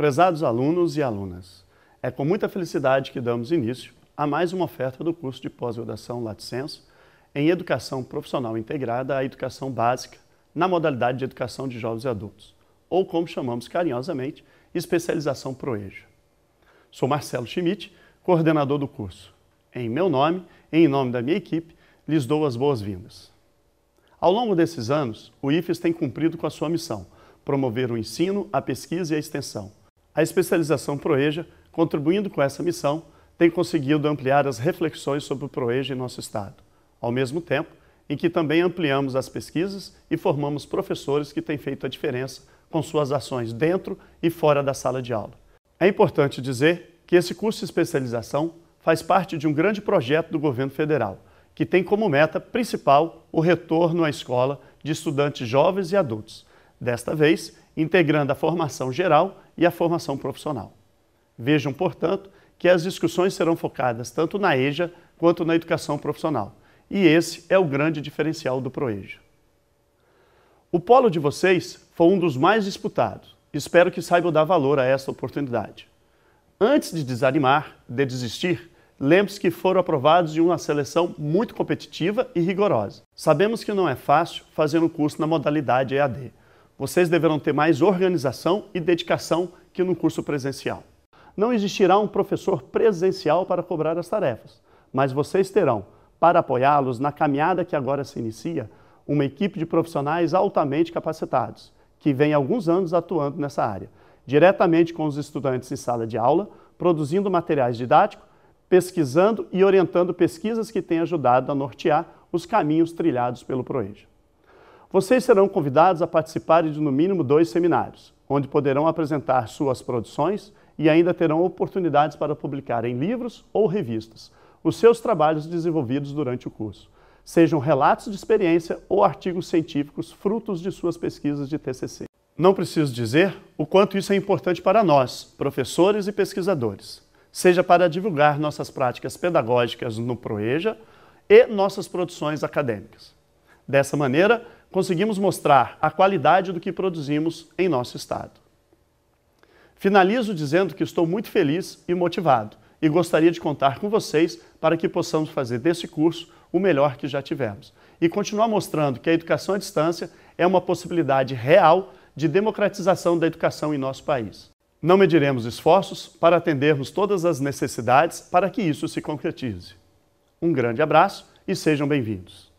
Prezados alunos e alunas, é com muita felicidade que damos início a mais uma oferta do curso de pós-graduação Laticenso em Educação Profissional Integrada à Educação Básica na modalidade de Educação de Jovens e Adultos, ou como chamamos carinhosamente, Especialização Proeja. Sou Marcelo Schmidt, coordenador do curso. Em meu nome e em nome da minha equipe, lhes dou as boas-vindas. Ao longo desses anos, o IFES tem cumprido com a sua missão, promover o ensino, a pesquisa e a extensão, a especialização Proeja, contribuindo com essa missão, tem conseguido ampliar as reflexões sobre o Proeja em nosso Estado, ao mesmo tempo em que também ampliamos as pesquisas e formamos professores que têm feito a diferença com suas ações dentro e fora da sala de aula. É importante dizer que esse curso de especialização faz parte de um grande projeto do governo federal, que tem como meta principal o retorno à escola de estudantes jovens e adultos, desta vez integrando a formação geral e a formação profissional. Vejam, portanto, que as discussões serão focadas tanto na EJA quanto na educação profissional. E esse é o grande diferencial do ProEJA. O polo de vocês foi um dos mais disputados. Espero que saibam dar valor a esta oportunidade. Antes de desanimar, de desistir, lembre-se que foram aprovados em uma seleção muito competitiva e rigorosa. Sabemos que não é fácil fazer um curso na modalidade EAD, vocês deverão ter mais organização e dedicação que no curso presencial. Não existirá um professor presencial para cobrar as tarefas, mas vocês terão, para apoiá-los na caminhada que agora se inicia, uma equipe de profissionais altamente capacitados, que vem há alguns anos atuando nessa área, diretamente com os estudantes em sala de aula, produzindo materiais didáticos, pesquisando e orientando pesquisas que têm ajudado a nortear os caminhos trilhados pelo PROEJA. Vocês serão convidados a participarem de no mínimo dois seminários, onde poderão apresentar suas produções e ainda terão oportunidades para publicar em livros ou revistas os seus trabalhos desenvolvidos durante o curso, sejam relatos de experiência ou artigos científicos frutos de suas pesquisas de TCC. Não preciso dizer o quanto isso é importante para nós, professores e pesquisadores, seja para divulgar nossas práticas pedagógicas no PROEJA e nossas produções acadêmicas. Dessa maneira, conseguimos mostrar a qualidade do que produzimos em nosso estado. Finalizo dizendo que estou muito feliz e motivado e gostaria de contar com vocês para que possamos fazer desse curso o melhor que já tivemos e continuar mostrando que a educação à distância é uma possibilidade real de democratização da educação em nosso país. Não mediremos esforços para atendermos todas as necessidades para que isso se concretize. Um grande abraço e sejam bem-vindos.